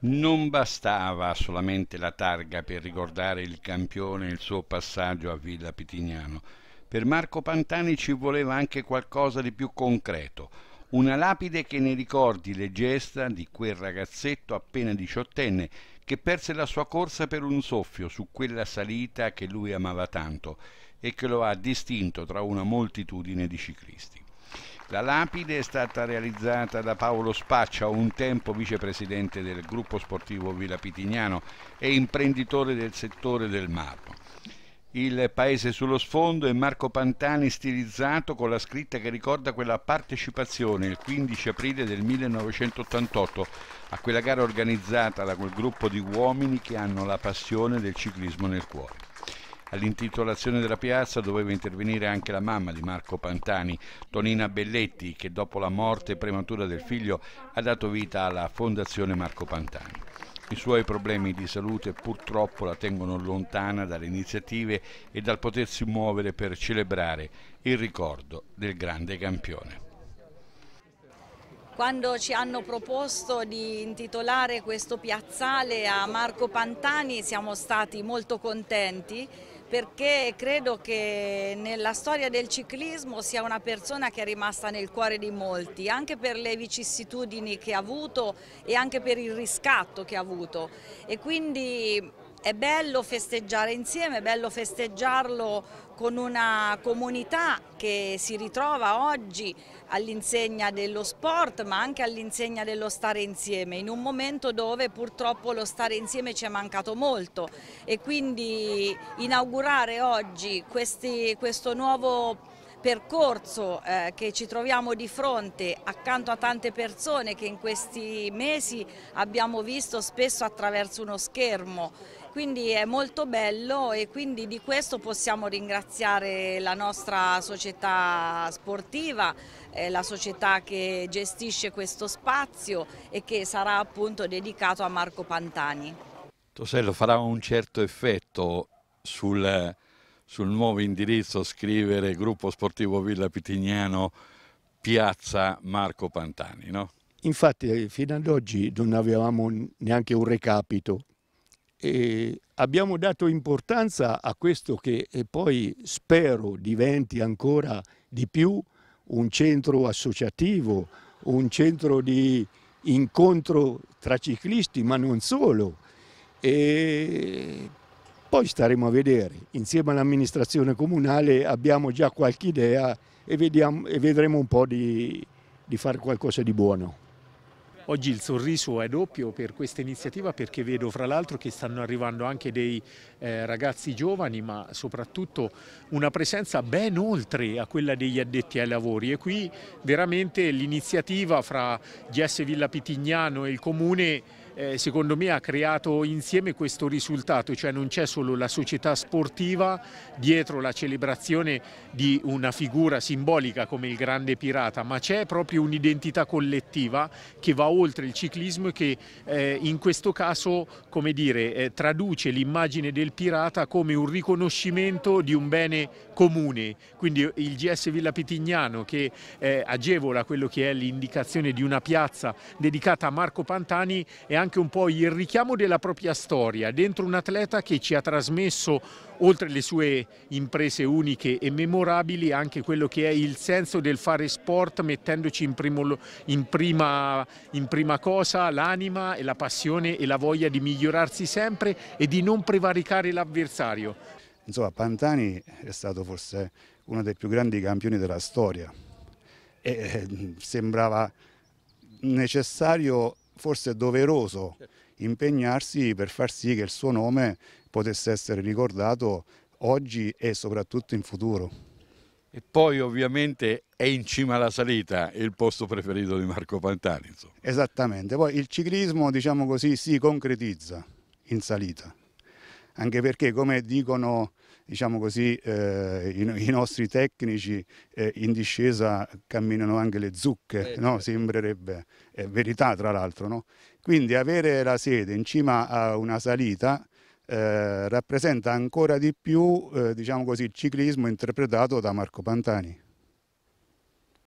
Non bastava solamente la targa per ricordare il campione e il suo passaggio a Villa Pitignano. Per Marco Pantani ci voleva anche qualcosa di più concreto, una lapide che ne ricordi le gesta di quel ragazzetto appena diciottenne che perse la sua corsa per un soffio su quella salita che lui amava tanto e che lo ha distinto tra una moltitudine di ciclisti. La lapide è stata realizzata da Paolo Spaccia, un tempo vicepresidente del gruppo sportivo Villa Pitignano e imprenditore del settore del marmo. Il paese sullo sfondo è Marco Pantani stilizzato con la scritta che ricorda quella partecipazione il 15 aprile del 1988 a quella gara organizzata da quel gruppo di uomini che hanno la passione del ciclismo nel cuore. All'intitolazione della piazza doveva intervenire anche la mamma di Marco Pantani, Tonina Belletti, che dopo la morte prematura del figlio ha dato vita alla Fondazione Marco Pantani. I suoi problemi di salute purtroppo la tengono lontana dalle iniziative e dal potersi muovere per celebrare il ricordo del grande campione. Quando ci hanno proposto di intitolare questo piazzale a Marco Pantani siamo stati molto contenti perché credo che nella storia del ciclismo sia una persona che è rimasta nel cuore di molti, anche per le vicissitudini che ha avuto e anche per il riscatto che ha avuto e quindi è bello festeggiare insieme, è bello festeggiarlo con una comunità che si ritrova oggi all'insegna dello sport ma anche all'insegna dello stare insieme in un momento dove purtroppo lo stare insieme ci è mancato molto e quindi inaugurare oggi questi, questo nuovo percorso eh, che ci troviamo di fronte accanto a tante persone che in questi mesi abbiamo visto spesso attraverso uno schermo. Quindi è molto bello e quindi di questo possiamo ringraziare la nostra società sportiva, eh, la società che gestisce questo spazio e che sarà appunto dedicato a Marco Pantani. Tosello farà un certo effetto sul sul nuovo indirizzo scrivere Gruppo Sportivo Villa Pitignano, Piazza Marco Pantani, no? Infatti eh, fino ad oggi non avevamo neanche un recapito e abbiamo dato importanza a questo che eh, poi spero diventi ancora di più un centro associativo, un centro di incontro tra ciclisti, ma non solo. E poi staremo a vedere, insieme all'amministrazione comunale abbiamo già qualche idea e, vediamo, e vedremo un po' di, di fare qualcosa di buono. Oggi il sorriso è doppio per questa iniziativa perché vedo fra l'altro che stanno arrivando anche dei eh, ragazzi giovani ma soprattutto una presenza ben oltre a quella degli addetti ai lavori e qui veramente l'iniziativa fra GS Villa Pitignano e il Comune eh, secondo me ha creato insieme questo risultato, cioè non c'è solo la società sportiva dietro la celebrazione di una figura simbolica come il grande pirata, ma c'è proprio un'identità collettiva che va oltre il ciclismo e che eh, in questo caso come dire, eh, traduce l'immagine del pirata come un riconoscimento di un bene comune, quindi il GS Villa Pitignano che eh, agevola quello che è l'indicazione di una piazza dedicata a Marco Pantani è anche anche un po' il richiamo della propria storia dentro un atleta che ci ha trasmesso, oltre le sue imprese uniche e memorabili, anche quello che è il senso del fare sport mettendoci in, primo, in, prima, in prima cosa l'anima e la passione e la voglia di migliorarsi sempre e di non prevaricare l'avversario. Insomma, Pantani è stato forse uno dei più grandi campioni della storia e eh, sembrava necessario forse è doveroso certo. impegnarsi per far sì che il suo nome potesse essere ricordato oggi e soprattutto in futuro. E poi ovviamente è in cima alla salita il posto preferito di Marco Pantani. Insomma. Esattamente, poi il ciclismo diciamo così si concretizza in salita, anche perché come dicono diciamo così, eh, i, i, nostri tecnici eh, in discesa camminano anche le zucche, eh, no? Certo. sembrerebbe eh, verità tra l'altro. No? Quindi avere la sede in cima a una salita eh, rappresenta ancora di più diciamo così, il ciclismo interpretato da Marco Pantani.